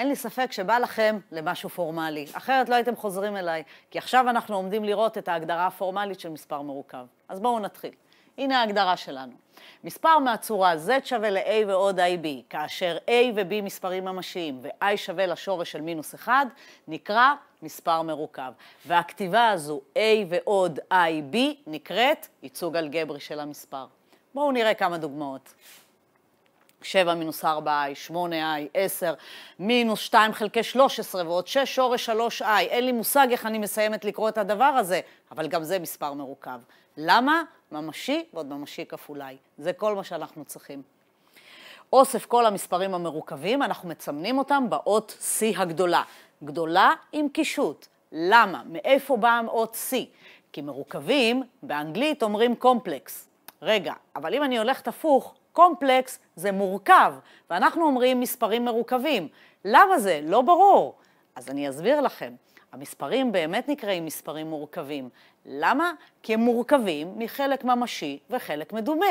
אין לי ספק שבא לכם למשהו פורמלי, אחרת לא הייתם חוזרים אליי, כי עכשיו אנחנו עומדים לראות את ההגדרה הפורמלית של מספר מורכב. אז בואו נתחיל. הנה ההגדרה שלנו. מספר מהצורה z שווה ל-a ועוד ib, כאשר a ו-b מספרים ממשיים ו-i שווה לשורש של מינוס 1, נקרא מספר מרוכב. והכתיבה הזו, a ועוד ib, נקראת ייצוג אלגברי של המספר. בואו נראה כמה דוגמאות. 7 מינוס 4i, 8i, 10, מינוס 2 חלקי 13 ועוד 6 שורש 3i. אין לי מושג איך אני מסיימת לקרוא את הדבר הזה, אבל גם זה מספר מרוכב. למה? ממשי ועוד ממשי כפול i. זה כל מה שאנחנו צריכים. אוסף כל המספרים המרוכבים, אנחנו מצמנים אותם באות C הגדולה. גדולה עם קישוט. למה? מאיפה באה אות C? כי מרוכבים, באנגלית אומרים קומפלקס. רגע, אבל אם אני הולכת הפוך, קומפלקס זה מורכב, ואנחנו אומרים מספרים מרוכבים. למה זה? לא ברור. אז אני אסביר לכם. המספרים באמת נקראים מספרים מורכבים. למה? כי הם מורכבים מחלק ממשי וחלק מדומה.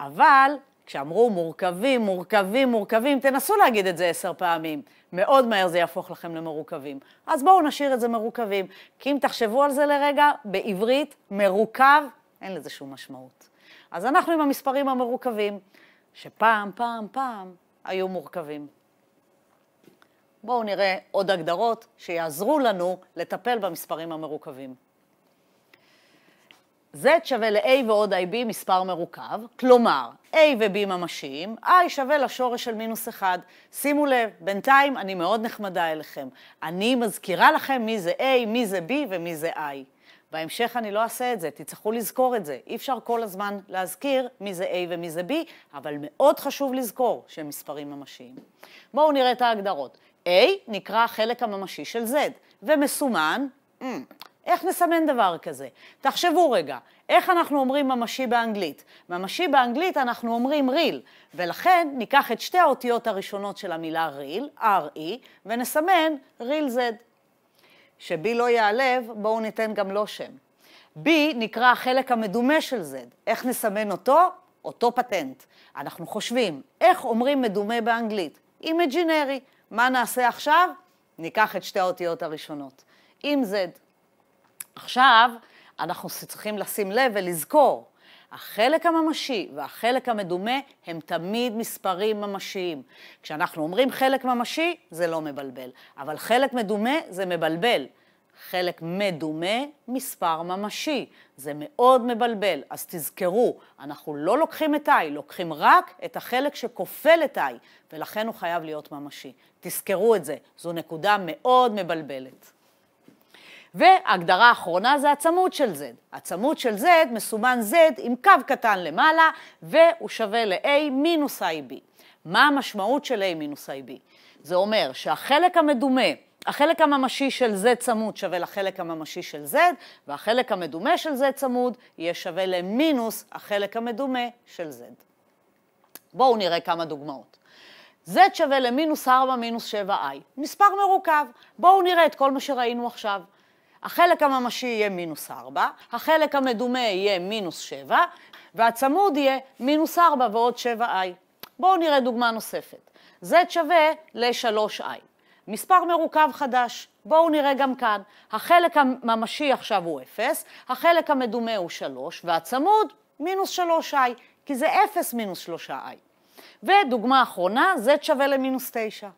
אבל כשאמרו מורכבים, מורכבים, מורכבים, תנסו להגיד את זה עשר פעמים. מאוד מהר זה יהפוך לכם למרוכבים. אז בואו נשאיר את זה מרוכבים, כי אם תחשבו על זה לרגע, בעברית מרוכב, אין לזה שום משמעות. אז אנחנו עם המספרים המרוכבים, שפעם, פעם, פעם היו מורכבים. בואו נראה עוד הגדרות שיעזרו לנו לטפל במספרים המרוכבים. z שווה ל-a ועוד ib מספר מרוכב, כלומר, a ו-b ממשיים, i שווה לשורש של מינוס 1. שימו לב, בינתיים אני מאוד נחמדה אליכם. אני מזכירה לכם מי זה a, מי זה b ומי זה i. בהמשך אני לא אעשה את זה, תצטרכו לזכור את זה. אי אפשר כל הזמן להזכיר מי זה A ומי זה B, אבל מאוד חשוב לזכור שהם מספרים ממשיים. בואו נראה את ההגדרות. A נקרא החלק הממשי של Z, ומסומן, mm, איך נסמן דבר כזה? תחשבו רגע, איך אנחנו אומרים ממשי באנגלית? ממשי באנגלית אנחנו אומרים real, ולכן ניקח את שתי האותיות הראשונות של המילה real, R-E, ונסמן real Z. שבי לא ייעלב, בואו ניתן גם לו שם. בי נקרא החלק המדומה של Z. איך נסמן אותו? אותו פטנט. אנחנו חושבים, איך אומרים מדומה באנגלית? אימג'ינרי. מה נעשה עכשיו? ניקח את שתי האותיות הראשונות. עם Z. עכשיו, אנחנו צריכים לשים לב ולזכור החלק הממשי והחלק המדומה הם תמיד מספרים ממשיים. כשאנחנו אומרים חלק ממשי, זה לא מבלבל, אבל חלק מדומה זה מבלבל. חלק מדומה, מספר ממשי. זה מאוד מבלבל, אז תזכרו, אנחנו לא לוקחים את i, לוקחים רק את החלק שכופל את i, ולכן הוא חייב להיות ממשי. תזכרו את זה, זו נקודה מאוד מבלבלת. והגדרה האחרונה זה הצמוד של Z. הצמוד של Z מסומן Z עם קו קטן למעלה, והוא שווה ל-A מינוס IB. מה המשמעות של A מינוס IB? זה אומר שהחלק המדומה החלק הממשי של Z צמוד שווה לחלק הממשי של Z, והחלק המדומה של Z צמוד יהיה שווה למינוס החלק המדומה של Z. בואו נראה כמה דוגמאות. Z שווה למינוס 4 מינוס 7i, מספר מרוכב. בואו נראה את כל מה שראינו עכשיו. החלק הממשי יהיה מינוס 4, החלק המדומה יהיה מינוס 7, והצמוד יהיה מינוס 4 ועוד 7i. בואו נראה דוגמה נוספת. z שווה ל-3i. מספר מרוכב חדש. בואו נראה גם כאן. החלק הממשי עכשיו הוא 0, החלק המדומה הוא 3, והצמוד מינוס 3i, כי זה 0 מינוס 3i. ודוגמה אחרונה, z שווה למינוס 9.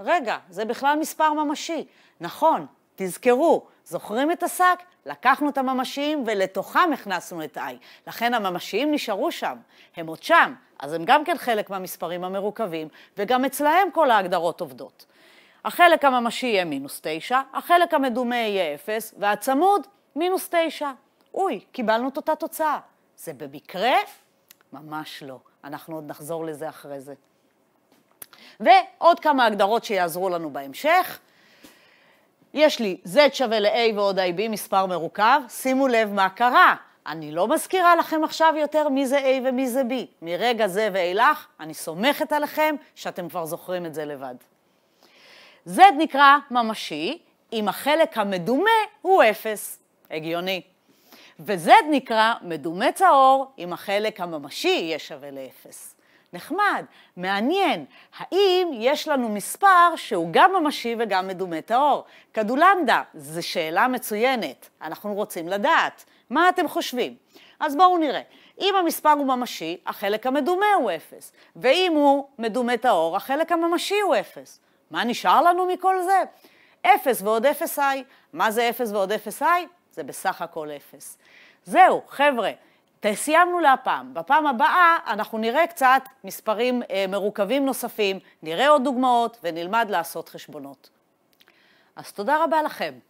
רגע, זה בכלל מספר ממשי. נכון, תזכרו, זוכרים את השק? לקחנו את הממשיים ולתוכם הכנסנו את I. לכן הממשיים נשארו שם, הם עוד שם, אז הם גם כן חלק מהמספרים המרוכבים, וגם אצלהם כל ההגדרות עובדות. החלק הממשי יהיה מינוס 9, החלק המדומה יהיה 0, והצמוד, מינוס 9. אוי, קיבלנו את אותה תוצאה. זה במקרה? ממש לא. אנחנו עוד נחזור לזה אחרי זה. ועוד כמה הגדרות שיעזרו לנו בהמשך. יש לי z שווה ל-a ועוד ib מספר מרוכב, שימו לב מה קרה. אני לא מזכירה לכם עכשיו יותר מי זה a ומי זה b. מרגע זה ואילך, אני סומכת עליכם שאתם כבר זוכרים את זה לבד. z נקרא ממשי, אם החלק המדומה הוא 0. הגיוני. ו-z נקרא מדומה צהור, אם החלק הממשי יהיה שווה ל-0. נחמד, מעניין, האם יש לנו מספר שהוא גם ממשי וגם מדומה טהור? כדולנדה, זו שאלה מצוינת, אנחנו רוצים לדעת. מה אתם חושבים? אז בואו נראה. אם המספר הוא ממשי, החלק המדומה הוא אפס, ואם הוא מדומה טהור, החלק הממשי הוא אפס. מה נשאר לנו מכל זה? אפס ועוד אפס איי. מה זה אפס ועוד אפס איי? זה בסך הכל אפס. זהו, חבר'ה. סיימנו להפעם. בפעם הבאה אנחנו נראה קצת מספרים אה, מרוכבים נוספים, נראה עוד דוגמאות ונלמד לעשות חשבונות. אז תודה רבה לכם.